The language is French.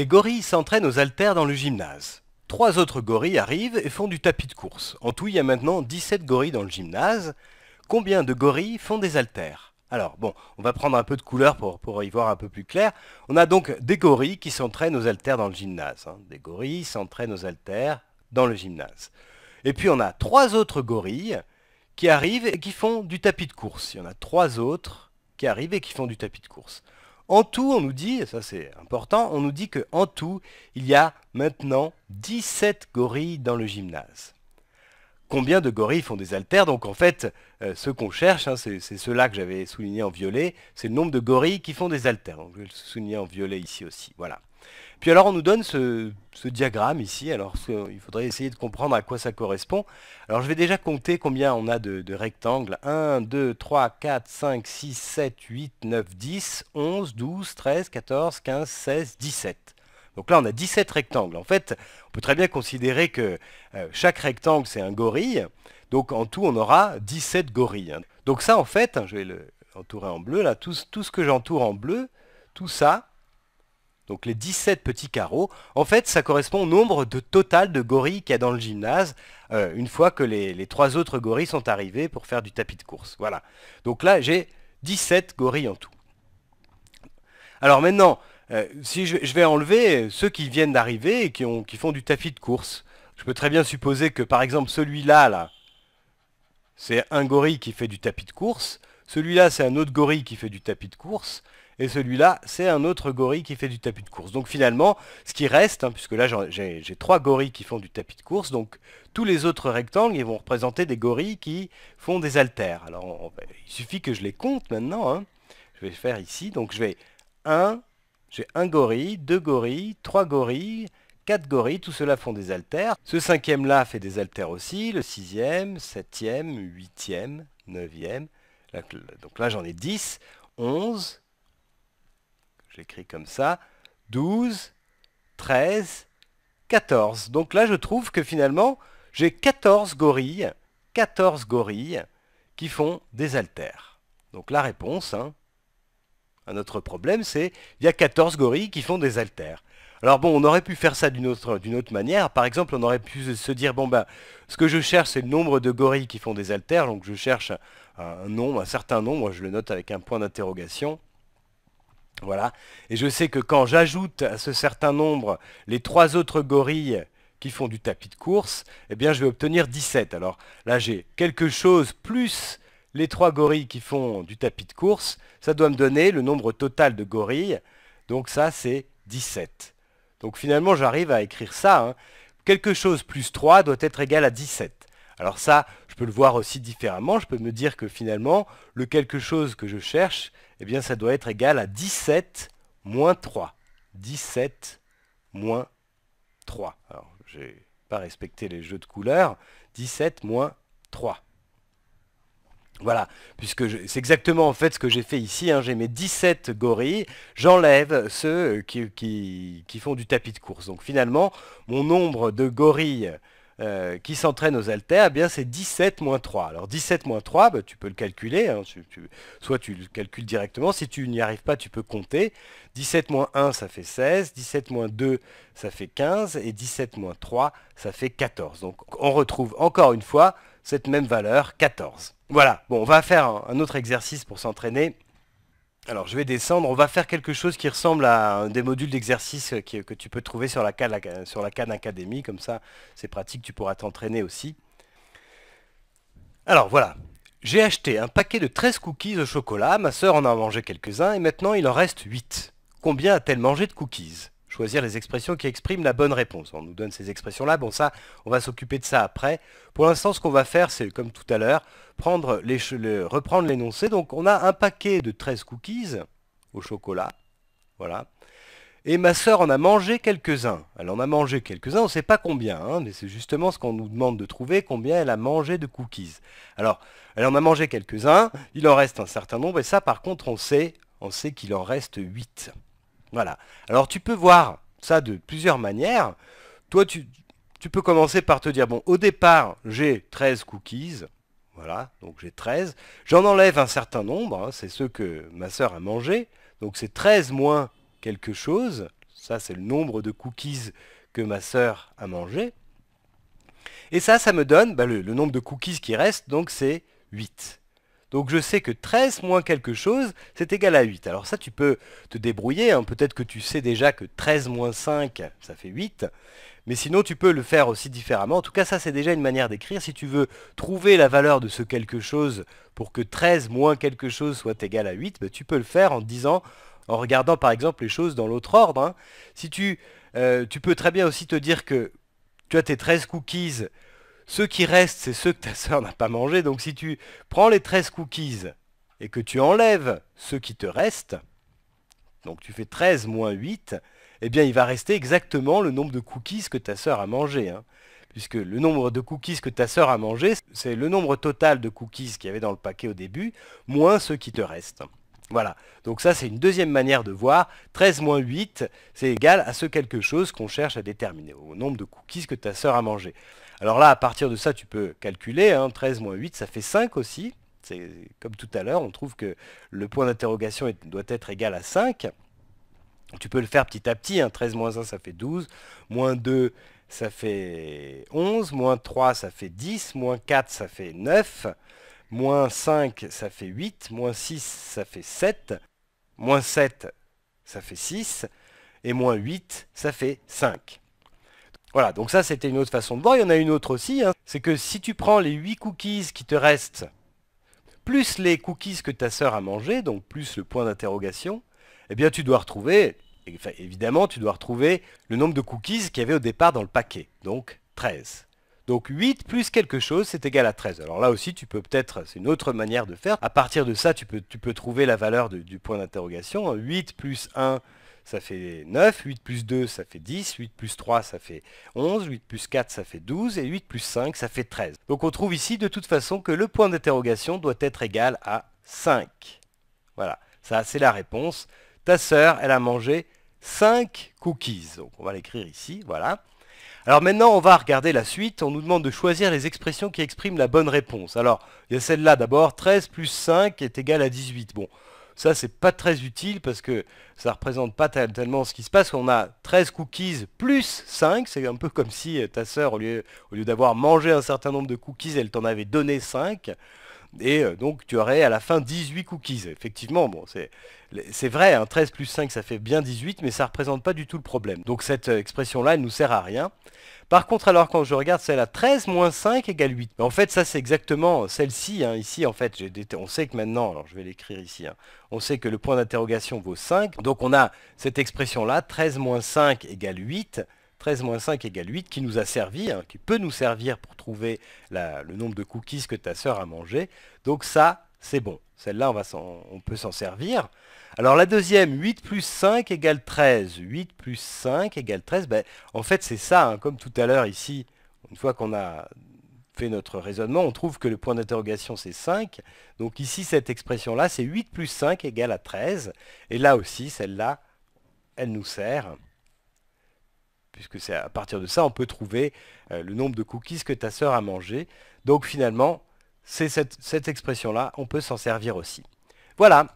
Des gorilles s'entraînent aux haltères dans le gymnase. Trois autres gorilles arrivent et font du tapis de course. En tout, il y a maintenant 17 gorilles dans le gymnase. Combien de gorilles font des haltères Alors, bon, on va prendre un peu de couleur pour, pour, y voir un peu plus clair. On a donc des gorilles qui s'entraînent aux haltères dans le gymnase. Hein. Des gorilles s'entraînent aux haltères dans le gymnase. Et puis, on a trois autres gorilles qui arrivent et qui font du tapis de course. Il y en a trois autres qui arrivent et qui font du tapis de course. En tout, on nous dit, et ça c'est important, on nous dit qu'en tout, il y a maintenant 17 gorilles dans le gymnase. Combien de gorilles font des haltères Donc en fait, euh, ce qu'on cherche, hein, c'est cela que j'avais souligné en violet, c'est le nombre de gorilles qui font des haltères. je vais le souligner en violet ici aussi. Voilà. Puis alors on nous donne ce, diagramme ici, alors il faudrait essayer de comprendre à quoi ça correspond. Alors je vais déjà compter combien on a de, rectangles. 1, 2, 3, 4, 5, 6, 7, 8, 9, 10, 11, 12, 13, 14, 15, 16, 17. Donc là, on a 17 rectangles. En fait, on peut très bien considérer que euh, chaque rectangle, c'est un gorille. Donc en tout, on aura 17 gorilles. Hein. Donc ça, en fait, hein, je vais l'entourer en bleu. Là, tout ce que j'entoure en bleu, tout ça, donc les 17 petits carreaux, en fait ça correspond au nombre de total de gorilles qu'il y a dans le gymnase, euh, une fois que les, trois autres gorilles sont arrivés pour faire du tapis de course. Voilà. Donc là j'ai 17 gorilles en tout. Alors maintenant, euh, si je, vais enlever ceux qui viennent d'arriver et qui, font du tapis de course, je peux très bien supposer que par exemple celui là, là c'est un gorille qui fait du tapis de course, celui-là c'est un autre gorille qui fait du tapis de course, et celui-là, c'est un autre gorille qui fait du tapis de course. Donc finalement, ce qui reste, hein, puisque là j'ai trois gorilles qui font du tapis de course, donc tous les autres rectangles, ils vont représenter des gorilles qui font des haltères. Alors il suffit que je les compte maintenant. Hein. Je vais faire ici, donc je vais 1, j'ai un gorille, deux gorilles, trois gorilles, quatre gorilles, tout cela font des haltères. Ce cinquième là fait des haltères aussi, le sixième, septième, huitième, neuvième. Donc là j'en ai 10, 11, écrit comme ça, 12, 13, 14. Donc là, je trouve que finalement, j'ai 14 gorilles, 14 gorilles qui font des haltères. Donc la réponse hein, à notre problème, c'est il y a 14 gorilles qui font des haltères. Alors bon, on aurait pu faire ça d'une autre, manière. Par exemple, on aurait pu se dire, bon ben, ce que je cherche, c'est le nombre de gorilles qui font des haltères. Donc je cherche un, un nombre, un certain nombre, je le note avec un point d'interrogation. Voilà. Et je sais que quand j'ajoute à ce certain nombre les trois autres gorilles qui font du tapis de course, eh bien je vais obtenir 17. Alors là j'ai quelque chose plus les trois gorilles qui font du tapis de course. Ça doit me donner le nombre total de gorilles. Donc ça c'est 17. Donc finalement j'arrive à écrire ça. Hein. Quelque chose plus 3 doit être égal à 17. Alors ça, je peux le voir aussi différemment. Je peux me dire que finalement, le quelque chose que je cherche, eh bien ça doit être égal à 17 moins 3. 17 moins 3. Alors, j'ai pas respecté les jeux de couleurs. 17 moins 3. Voilà, puisque c'est exactement en fait ce que j'ai fait ici. Hein. J'ai mes 17 gorilles, j'enlève ceux qui, font du tapis de course. Donc finalement, mon nombre de gorilles euh, qui s'entraîne aux haltères, eh bien c'est 17 moins 3. Alors 17 moins 3, bah, tu peux le calculer, hein, soit tu le calcules directement, si tu n'y arrives pas, tu peux compter. 17 moins 1, ça fait 16, 17 moins 2, ça fait 15, et 17 moins 3, ça fait 14. Donc on retrouve encore une fois cette même valeur, 14. Voilà, bon, on va faire un autre exercice pour s'entraîner. Alors je vais descendre, on va faire quelque chose qui ressemble à des modules d'exercice euh, euh, que tu peux trouver sur la, Khan, euh, sur la Academy, comme ça c'est pratique, tu pourras t'entraîner aussi. Alors voilà, j'ai acheté un paquet de 13 cookies au chocolat, ma sœur en a mangé quelques-uns et maintenant il en reste 8. Combien a-t-elle mangé de cookies choisir les expressions qui expriment la bonne réponse. On nous donne ces expressions-là, bon ça, on va s'occuper de ça après. Pour l'instant, ce qu'on va faire, c'est comme tout à l'heure, reprendre l'énoncé. Donc on a un paquet de 13 cookies au chocolat, voilà. Et ma sœur en a mangé quelques-uns. Elle en a mangé quelques-uns, on ne sait pas combien, hein, mais c'est justement ce qu'on nous demande de trouver, combien elle a mangé de cookies. Alors, elle en a mangé quelques-uns, il en reste un certain nombre, et ça par contre on sait, on sait qu'il en reste 8. Voilà. Alors tu peux voir ça de plusieurs manières. Toi, tu, peux commencer par te dire, bon, au départ, j'ai 13 cookies. Voilà, donc j'ai 13. J'en enlève un certain nombre, hein. c'est ceux que ma sœur a mangé. Donc c'est 13 moins quelque chose. Ça, c'est le nombre de cookies que ma sœur a mangé. Et ça, ça me donne bah, le, nombre de cookies qui reste, donc c'est 8. Donc je sais que 13 moins quelque chose, c'est égal à 8. Alors ça, tu peux te débrouiller. Hein. Peut-être que tu sais déjà que 13 moins 5, ça fait 8. Mais sinon, tu peux le faire aussi différemment. En tout cas, ça, c'est déjà une manière d'écrire. Si tu veux trouver la valeur de ce quelque chose pour que 13 moins quelque chose soit égal à 8, ben, tu peux le faire en disant, en regardant par exemple les choses dans l'autre ordre. Hein. Si tu, euh, tu peux très bien aussi te dire que tu as tes 13 cookies ce qui restent, c'est ceux que ta sœur n'a pas mangé. Donc si tu prends les 13 cookies et que tu enlèves ceux qui te restent, donc tu fais 13 moins 8, eh bien il va rester exactement le nombre de cookies que ta sœur a mangé. Hein. Puisque le nombre de cookies que ta sœur a mangé, c'est le nombre total de cookies qu'il y avait dans le paquet au début, moins ceux qui te restent. Voilà, donc ça c'est une deuxième manière de voir. 13 moins 8, c'est égal à ce quelque chose qu'on cherche à déterminer, au nombre de cookies que ta sœur a mangé. Alors là, à partir de ça, tu peux calculer, 13 hein. moins 8, ça fait 5 aussi. comme tout à l'heure, on trouve que le point d'interrogation doit être égal à 5. Tu peux le faire petit à petit, 13 hein. moins 1 ça fait 12, moins 2 ça fait 11, moins 3 ça fait 10, moins 4 ça fait 9. Moins 5, ça fait 8. Moins 6, ça fait 7. Moins 7, ça fait 6. Et moins 8, ça fait 5. Voilà, donc ça c'était une autre façon de voir. Il y en a une autre aussi. Hein. C'est que si tu prends les 8 cookies qui te restent, plus les cookies que ta sœur a mangé, donc plus le point d'interrogation, eh bien tu dois retrouver, évidemment, tu dois retrouver le nombre de cookies qu'il y avait au départ dans le paquet. Donc 13. Donc 8 plus quelque chose, c'est égal à 13. Alors là aussi, tu peux peut-être, c'est une autre manière de faire. À partir de ça, tu peux, tu peux trouver la valeur du point d'interrogation. 8 plus 1, ça fait 9, 8 plus 2, ça fait 10, 8 plus 3, ça fait 11, 8 plus 4, ça fait 12, et 8 plus 5, ça fait 13. Donc on trouve ici de toute façon que le point d'interrogation doit être égal à 5. Voilà, ça c'est la réponse. Ta sœur, elle a mangé 5 cookies. Donc on va l'écrire ici, voilà. Alors maintenant, on va regarder la suite. On nous demande de choisir les expressions qui expriment la bonne réponse. Alors, il y a celle-là d'abord. 13 plus 5 est égal à 18. Bon, ça, c'est pas très utile parce que ça représente pas tellement ce qui se passe. On a 13 cookies plus 5. C'est un peu comme si euh, ta sœur, au lieu, au lieu d'avoir mangé un certain nombre de cookies, elle t'en avait donné 5. Et euh, donc tu aurais à la fin 18 cookies. Effectivement, bon, c'est vrai, un hein, 13 plus 5 ça fait bien 18, mais ça ne représente pas du tout le problème. Donc cette euh, expression-là, elle ne nous sert à rien. Par contre, alors quand je regarde celle là 13 moins 5 égale 8. En fait, ça c'est exactement euh, celle-ci. Hein, ici, en fait, on sait que maintenant, alors je vais l'écrire ici, hein, on sait que le point d'interrogation vaut 5. Donc on a cette expression-là, 13 moins 5 égale 8. 13 moins 5 égale 8, qui nous a servi, hein, qui peut nous servir pour trouver le nombre de cookies que ta sœur a mangé. Donc ça, c'est bon. Celle-là, on, peut s'en servir. Alors la deuxième, 8 plus 5 égale 13. 8 plus 5 égale 13, ben, en fait c'est ça, hein. comme tout à l'heure ici, une fois qu'on a fait notre raisonnement, on trouve que le point d'interrogation c'est 5. Donc ici, cette expression-là, c'est 8 plus 5 égale à 13. Et là aussi, celle-là, elle nous sert puisque c'est à partir de ça, on peut trouver euh, le nombre de cookies que ta sœur a mangé. Donc finalement, c'est cette expression-là, on peut s'en servir aussi. Voilà,